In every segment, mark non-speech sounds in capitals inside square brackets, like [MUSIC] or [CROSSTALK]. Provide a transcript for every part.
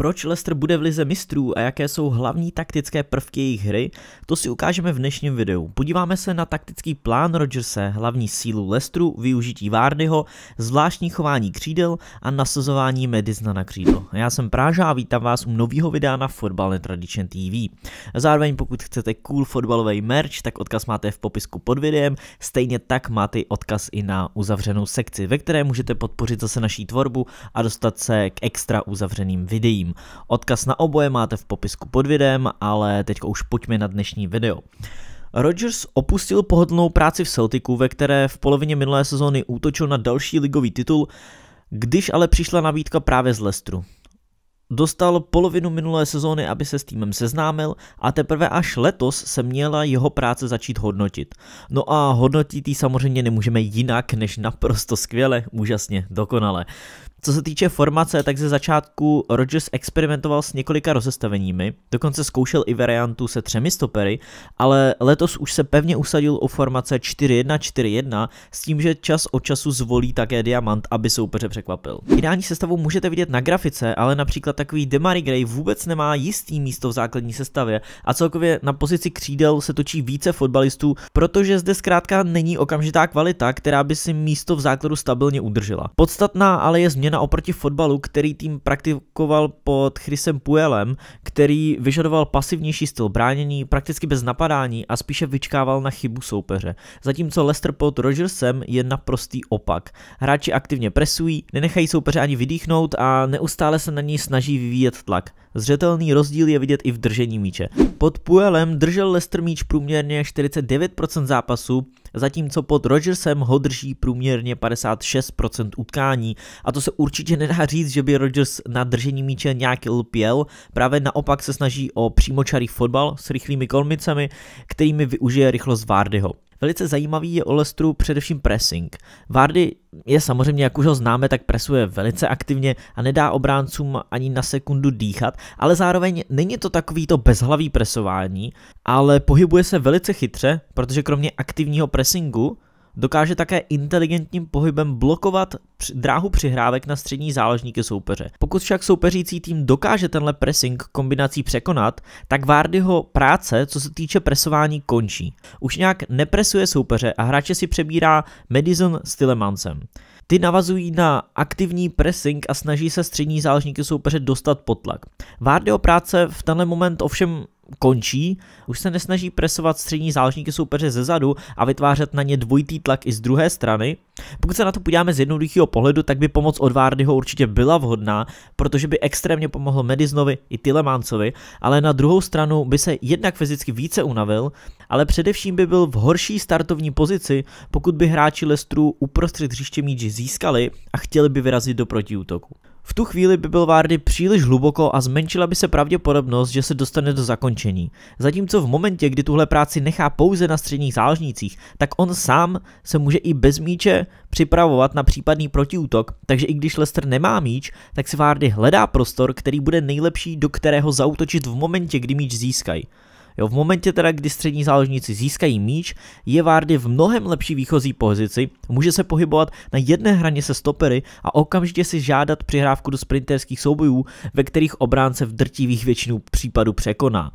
Proč Leicester bude v lize mistrů a jaké jsou hlavní taktické prvky jejich hry, to si ukážeme v dnešním videu. Podíváme se na taktický plán Rodgerse, hlavní sílu Leicesteru, využití Várnyho, zvláštní chování křídel a nasazování Medizna na křídlo. Já jsem Práža a vítám vás u nového videa na Football Netradition TV. Zároveň pokud chcete cool fotbalový merch, tak odkaz máte v popisku pod videem, stejně tak máte odkaz i na uzavřenou sekci, ve které můžete podpořit zase naší tvorbu a dostat se k extra uzavřeným videím předtím. Odkaz na oboje máte v popisku pod videem, ale teď už pojďme na dnešní video. Rodgers opustil pohodlnou práci v Celticu, ve které v polovině minulé sezóny útočil na další ligový titul, když ale přišla nabídka právě z Lestru. Dostal polovinu minulé sezóny, aby se s týmem seznámil a teprve až letos se měla jeho práce začít hodnotit. No a hodnotit ji samozřejmě nemůžeme jinak než naprosto skvěle, úžasně, dokonale. Co se týče formace, tak ze začátku Rodgers experimentoval s několika rozestaveními, dokonce zkoušel i variantu se třemi stopery, ale letos už se pevně usadil o formace 4-1-4-1 s tím, že čas od času zvolí také diamant, aby soupeře překvapil. Ideální sestavu můžete vidět na grafice, ale například takový Demary Gray vůbec nemá jistý místo v základní sestavě a celkově na pozici křídel se točí více fotbalistů, protože zde zkrátka není okamžitá kvalita, která by si místo v základu stabilně udržela. Podstatná ale je změna změna oproti fotbalu, který tým praktikoval pod Chrisem Puelem, který vyžadoval pasivnější styl bránění, prakticky bez napadání a spíše vyčkával na chybu soupeře. Zatímco Leicester pod Rogersem je naprostý opak. Hráči aktivně presují, nenechají soupeře ani vydýchnout a neustále se na ní snaží vyvíjet tlak. Zřetelný rozdíl je vidět i v držení míče. Pod Puelem držel Lester míč průměrně 49% zápasů, zatímco pod Rodgersem ho drží průměrně 56% utkání. A to se určitě nedá říct, že by Rodgers na držení míče nějak lpěl, právě naopak se snaží o přímočarý fotbal s rychlými kolmicemi, kterými využije rychlost Vardyho. Velice zajímavý je o Lestru především pressing. Vardy je samozřejmě, jak už ho známe, tak presuje velice aktivně a nedá obráncům ani na sekundu dýchat, ale zároveň není to takový to bezhlavý presování, ale pohybuje se velice chytře, protože kromě aktivního pressingu Dokáže také inteligentním pohybem blokovat dráhu přihrávek na střední záložníky soupeře. Pokud však soupeřící tým dokáže tenhle pressing kombinací překonat, tak Vardyho práce, co se týče presování, končí. Už nějak nepresuje soupeře a hráče si přebírá Madison s Tillemansem. Ty navazují na aktivní pressing a snaží se střední záležníky soupeře dostat pod tlak. Vardyho práce v tenhle moment ovšem končí, už se nesnaží presovat střední záložníky soupeře ze zadu a vytvářet na ně dvojitý tlak i z druhé strany. Pokud se na to podíváme z jednoduchého pohledu, tak by pomoc od Várdyho určitě byla vhodná, protože by extrémně pomohl Mediznovi i Tilemáncovi, ale na druhou stranu by se jednak fyzicky více unavil, ale především by byl v horší startovní pozici, pokud by hráči Lestru uprostřed hřiště míči získali a chtěli by vyrazit do protiútoku. V tu chvíli by byl Vardy příliš hluboko a zmenšila by se pravděpodobnost, že se dostane do zakončení. Zatímco v momentě, kdy tuhle práci nechá pouze na středních záložnících, tak on sám se může i bez míče připravovat na případný protiútok, takže i když Lester nemá míč, tak si Vardy hledá prostor, který bude nejlepší, do kterého zautočit v momentě, kdy míč získají. Jo, v momentě teda, kdy střední záložníci získají míč, je Vardy v mnohem lepší výchozí pozici, může se pohybovat na jedné hraně se stopery a okamžitě si žádat přihrávku do sprinterských soubojů, ve kterých obránce v drtivých většinu případů překoná.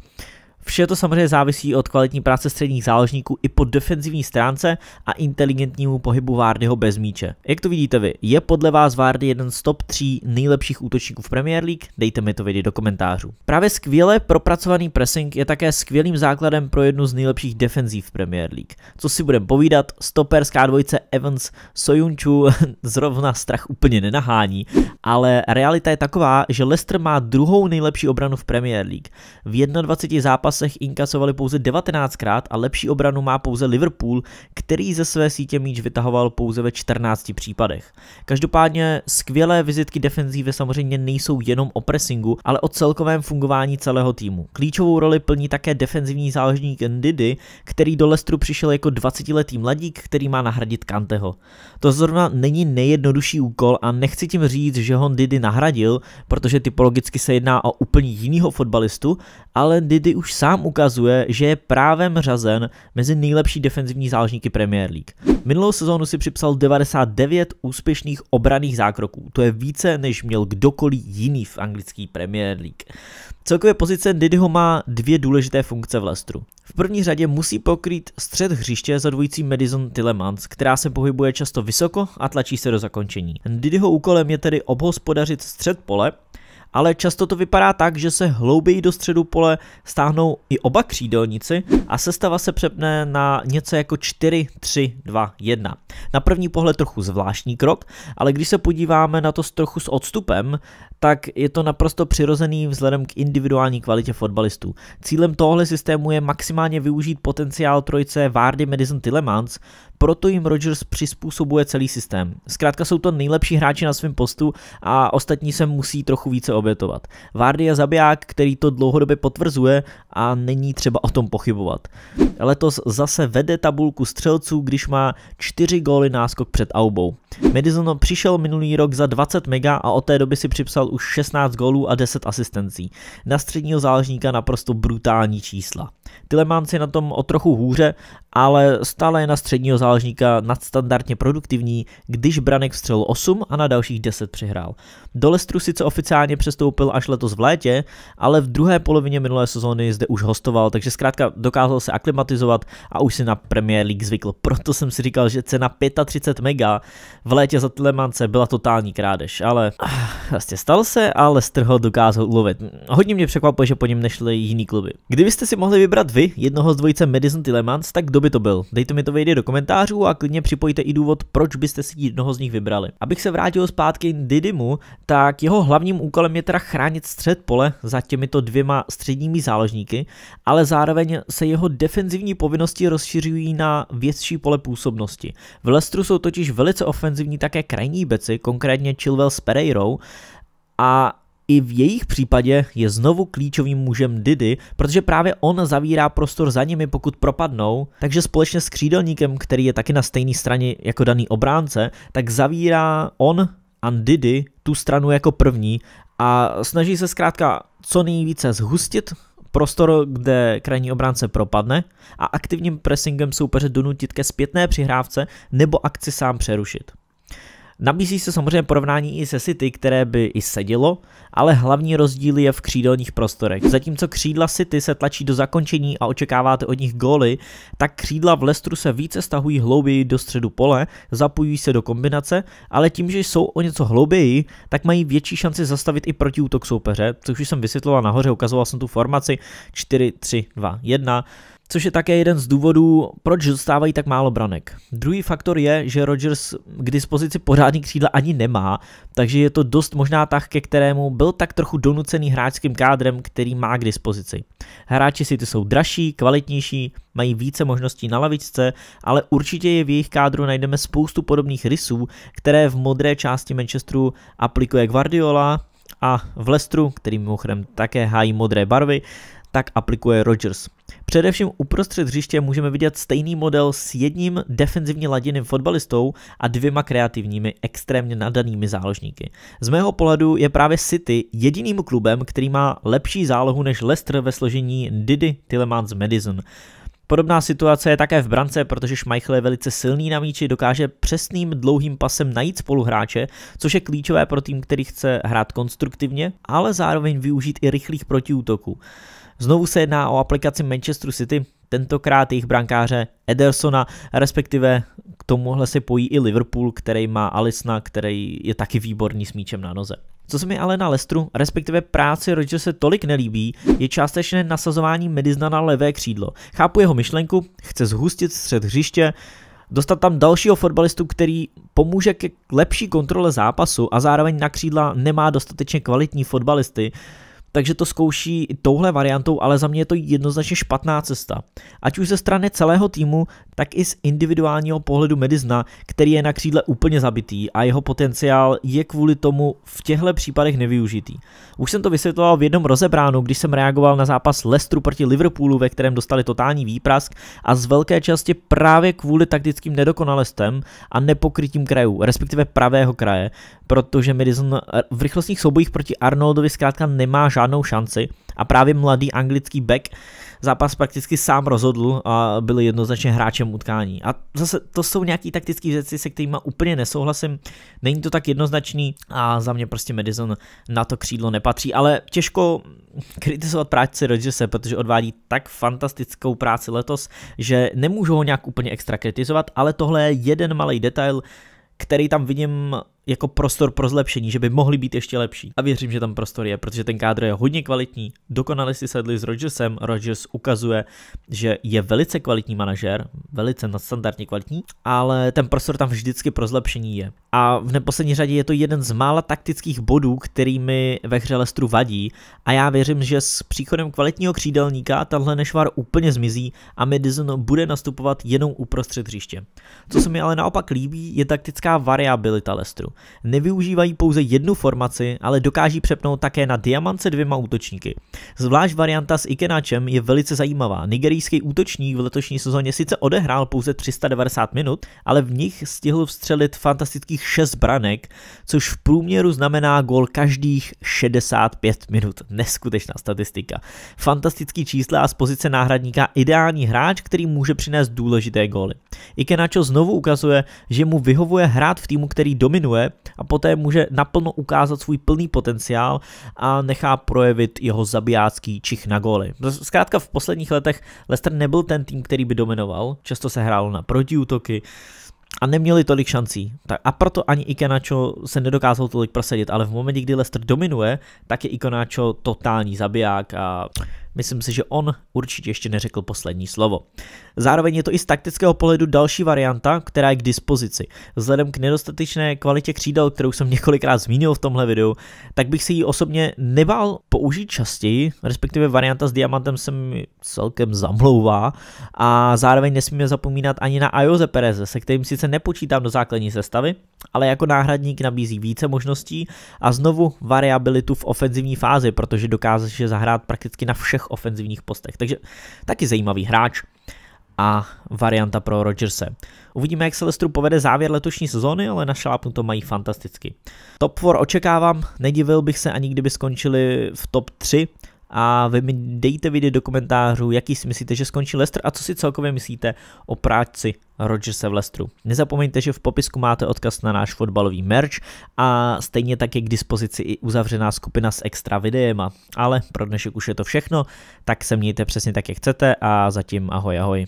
Vše to samozřejmě závisí od kvalitní práce středních záložníků i po defenzivní stránce a inteligentnímu pohybu Vardyho bez míče. Jak to vidíte vy? Je podle vás Vardy jeden z top 3 nejlepších útočníků v Premier League? Dejte mi to vědět do komentářů. Právě skvěle propracovaný pressing je také skvělým základem pro jednu z nejlepších defenzí v Premier League. Co si budeme povídat, stoperská dvojice Evans Sojunču [LAUGHS] zrovna strach úplně nenahání, ale realita je taková, že Leicester má druhou nejlepší obranu v Premier League. V 21 zápas zápasech inkasovali pouze 19krát a lepší obranu má pouze Liverpool, který ze své sítě míč vytahoval pouze ve 14 případech. Každopádně skvělé vizitky defenzívy samozřejmě nejsou jenom o pressingu, ale o celkovém fungování celého týmu. Klíčovou roli plní také defenzivní záležník Ndidi, který do Lestru přišel jako 20-letý mladík, který má nahradit Kanteho. To zrovna není nejjednodušší úkol a nechci tím říct, že ho Ndidi nahradil, protože typologicky se jedná o úplně jinýho fotbalistu, ale Ndidy už sám ukazuje, že je právem řazen mezi nejlepší defenzivní záložníky Premier League. Minulou sezónu si připsal 99 úspěšných obraných zákroků, to je více než měl kdokoliv jiný v anglické Premier League. Celkově pozice Didyho má dvě důležité funkce v Lestru. V první řadě musí pokrýt střed hřiště za dvojicí Madison Tillemans, která se pohybuje často vysoko a tlačí se do zakončení. Didyho úkolem je tedy obhospodařit střed pole ale často to vypadá tak, že se hlouběji do středu pole stáhnou i oba křídelníci a sestava se přepne na něco jako 4-3-2-1. Na první pohled trochu zvláštní krok, ale když se podíváme na to s trochu s odstupem, tak je to naprosto přirozený vzhledem k individuální kvalitě fotbalistů. Cílem tohle systému je maximálně využít potenciál trojce Vardy, Madison, Tillemans, proto jim Rodgers přizpůsobuje celý systém. Zkrátka jsou to nejlepší hráči na svém postu a ostatní se musí trochu více obětovat. Vardy je zabiják, který to dlouhodobě potvrzuje a není třeba o tom pochybovat. Letos zase vede tabulku střelců, když má 4 góly náskok před Aubou. Madison přišel minulý rok za 20 mega a od té doby si připsal už 16 gólů a 10 asistencí. Na středního záležníka naprosto brutální čísla. Tilemans si na tom o trochu hůře, ale stále je na středního záložníka nadstandardně produktivní, když Branek vstřelil 8 a na dalších 10 přihrál. Do Lestru sice oficiálně přestoupil až letos v létě, ale v druhé polovině minulé sezóny zde už hostoval, takže zkrátka dokázal se aklimatizovat a už si na Premier League zvykl. Proto jsem si říkal, že cena 35 mega v létě za Telemance byla totální krádež, ale ah, vlastně stal se a Lester ho dokázal ulovit. Hodně mě překvapuje, že po něm nešly jiní kluby. Kdybyste si mohli vybrat vy jednoho z dvojice Madison Telemance, tak do by to byl? Dejte mi to vědět do komentářů a klidně připojte i důvod, proč byste si jednoho z nich vybrali. Abych se vrátil zpátky Didymu, tak jeho hlavním úkolem je teda chránit střed pole za těmito dvěma středními záložníky, ale zároveň se jeho defenzivní povinnosti rozšiřují na větší pole působnosti. V Lestru jsou totiž velice ofenzivní také krajní beci, konkrétně Chilwell s Pereirou, a i v jejich případě je znovu klíčovým mužem Diddy, protože právě on zavírá prostor za nimi, pokud propadnou, takže společně s křídelníkem, který je taky na stejné straně jako daný obránce, tak zavírá on a Diddy tu stranu jako první a snaží se zkrátka co nejvíce zhustit prostor, kde krajní obránce propadne a aktivním pressingem soupeře donutit ke zpětné přihrávce nebo akci sám přerušit. Nabízí se samozřejmě porovnání i se City, které by i sedělo, ale hlavní rozdíl je v křídelních prostorech. Zatímco křídla City se tlačí do zakončení a očekáváte od nich góly, tak křídla v Lestru se více stahují hlouběji do středu pole, zapojují se do kombinace, ale tím, že jsou o něco hlouběji, tak mají větší šanci zastavit i protiútok soupeře, což už jsem vysvětloval nahoře, ukazoval jsem tu formaci 4-3-2-1 což je také jeden z důvodů, proč dostávají tak málo branek. Druhý faktor je, že Rodgers k dispozici pořádný křídla ani nemá, takže je to dost možná tah, ke kterému byl tak trochu donucený hráčským kádrem, který má k dispozici. Hráči si ty jsou dražší, kvalitnější, mají více možností na lavičce, ale určitě je v jejich kádru najdeme spoustu podobných rysů, které v modré části Manchesteru aplikuje Guardiola, a v Lestru, který mimochodem také hájí modré barvy, tak aplikuje Rodgers. Především uprostřed hřiště můžeme vidět stejný model s jedním defenzivně laděným fotbalistou a dvěma kreativními, extrémně nadanými záložníky. Z mého pohledu je právě City jediným klubem, který má lepší zálohu než Leicester ve složení Didi Tillemans Madison. Podobná situace je také v brance, protože Schmeichel je velice silný na míči, dokáže přesným dlouhým pasem najít spoluhráče, což je klíčové pro tým, který chce hrát konstruktivně, ale zároveň využít i rychlých protiútoků. Znovu se jedná o aplikaci Manchester City, tentokrát jejich brankáře Edersona, respektive k tomuhle se pojí i Liverpool, který má Alisna, který je taky výborný s míčem na noze. Co se mi ale na Lestru, respektive práci se tolik nelíbí, je částečné nasazování Medizna na levé křídlo. Chápu jeho myšlenku, chce zhustit střed hřiště, dostat tam dalšího fotbalistu, který pomůže k lepší kontrole zápasu a zároveň na křídla nemá dostatečně kvalitní fotbalisty, takže to zkouší i touhle variantou, ale za mě je to jednoznačně špatná cesta. Ať už ze strany celého týmu, tak i z individuálního pohledu Medizna, který je na křídle úplně zabitý a jeho potenciál je kvůli tomu v těchto případech nevyužitý. Už jsem to vysvětloval v jednom rozebránu, když jsem reagoval na zápas Lestru proti Liverpoolu, ve kterém dostali totální výprask a z velké části právě kvůli taktickým nedokonalostem a nepokrytím krajů, respektive pravého kraje, protože Medizn eh, v rychlostních soubojích proti Arnoldovi zkrátka nemá žádný žádnou šanci a právě mladý anglický back zápas prakticky sám rozhodl a byl jednoznačně hráčem utkání. A zase to jsou nějaký taktické věci, se kterými úplně nesouhlasím. Není to tak jednoznačný a za mě prostě Madison na to křídlo nepatří, ale těžko kritizovat práci Rodgersa, protože odvádí tak fantastickou práci letos, že nemůžu ho nějak úplně extra kritizovat, ale tohle je jeden malý detail, který tam vidím jako prostor pro zlepšení, že by mohli být ještě lepší. A věřím, že tam prostor je, protože ten kádr je hodně kvalitní. Dokonale si sedli s Rodgersem. Rodgers ukazuje, že je velice kvalitní manažer, velice nadstandardně kvalitní, ale ten prostor tam vždycky pro zlepšení je. A v neposlední řadě je to jeden z mála taktických bodů, kterými ve hře Lestru vadí. A já věřím, že s příchodem kvalitního křídelníka tenhle nešvar úplně zmizí a Madison bude nastupovat jenom uprostřed hřiště. Co se mi ale naopak líbí, je taktická variabilita Lestru. Nevyužívají pouze jednu formaci, ale dokáží přepnout také na diamance dvěma útočníky. Zvlášť varianta s Ikenáčem je velice zajímavá. Nigerijský útočník v letošní sezóně sice odehrál pouze 390 minut, ale v nich stihl vstřelit fantastických 6 branek, což v průměru znamená gol každých 65 minut. Neskutečná statistika. Fantastický čísla a z pozice náhradníka ideální hráč, který může přinést důležité góly. Ikenáčo znovu ukazuje, že mu vyhovuje hrát v týmu, který dominuje sebe a poté může naplno ukázat svůj plný potenciál a nechá projevit jeho zabijácký čich na góly. Zkrátka v posledních letech Leicester nebyl ten tým, který by dominoval, často se hrál na protiútoky, a neměli tolik šancí. Tak a proto ani Ikenacho se nedokázal tolik prosadit, ale v momentě, kdy Leicester dominuje, tak je Ikenacho totální zabiják a Myslím si, že on určitě ještě neřekl poslední slovo. Zároveň je to i z taktického pohledu další varianta, která je k dispozici. Vzhledem k nedostatečné kvalitě křídel, kterou jsem několikrát zmínil v tomhle videu, tak bych si ji osobně nebál použít častěji, respektive varianta s diamantem se mi celkem zamlouvá a zároveň nesmíme zapomínat ani na Ajoze Pereze, se kterým sice nepočítám do základní sestavy, ale jako náhradník nabízí více možností a znovu variabilitu v ofenzivní fázi, protože dokáže zahrát prakticky na všech třech ofenzivních postech. Takže taky zajímavý hráč a varianta pro Rodgerse. Uvidíme, jak se Lestru povede závěr letošní sezóny, ale na šlápnu to mají fantasticky. Top 4 očekávám, nedivil bych se ani kdyby skončili v top 3, a vy mi dejte vidět do komentářů, jaký si myslíte, že skončí Lester a co si celkově myslíte o práci Rodgersa v Lestru. Nezapomeňte, že v popisku máte odkaz na náš fotbalový merch a stejně tak je k dispozici i uzavřená skupina s extra videema. Ale pro dnešek už je to všechno, tak se mějte přesně tak, jak chcete a zatím ahoj ahoj.